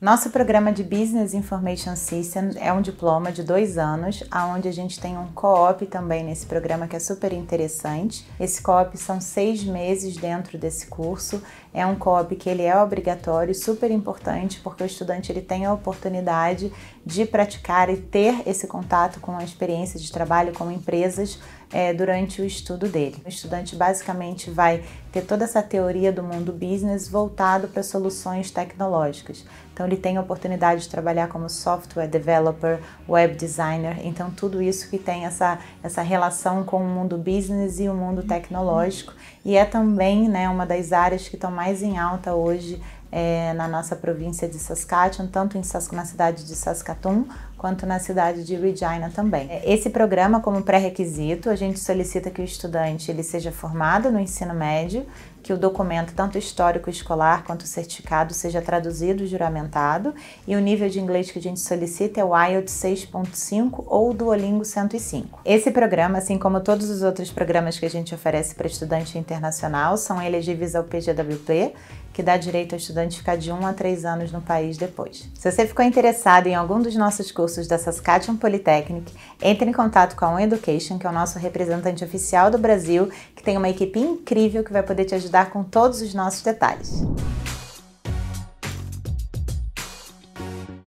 Nosso programa de Business Information System é um diploma de dois anos, aonde a gente tem um co-op também nesse programa que é super interessante. Esse co-op são seis meses dentro desse curso. É um co-op que ele é obrigatório, super importante, porque o estudante ele tem a oportunidade de praticar e ter esse contato com a experiência de trabalho com empresas é, durante o estudo dele. O estudante basicamente vai ter toda essa teoria do mundo business voltado para soluções tecnológicas. Então ele tem a oportunidade de trabalhar como software developer, web designer, então tudo isso que tem essa, essa relação com o mundo business e o mundo tecnológico e é também né, uma das áreas que estão mais em alta hoje é, na nossa província de Saskatchewan, tanto em, na cidade de Saskatoon quanto na cidade de Regina também. É, esse programa, como pré-requisito, a gente solicita que o estudante ele seja formado no ensino médio, que o documento, tanto histórico escolar quanto certificado, seja traduzido e juramentado, e o nível de inglês que a gente solicita é o IELTS 6.5 ou Duolingo 105. Esse programa, assim como todos os outros programas que a gente oferece para estudante internacional, são elegíveis ao PGWP, que dá direito ao estudante ficar de 1 a 3 anos no país depois. Se você ficou interessado em algum dos nossos cursos, cursos da Saskatchewan Polytechnic, entre em contato com a On Education, que é o nosso representante oficial do Brasil, que tem uma equipe incrível que vai poder te ajudar com todos os nossos detalhes.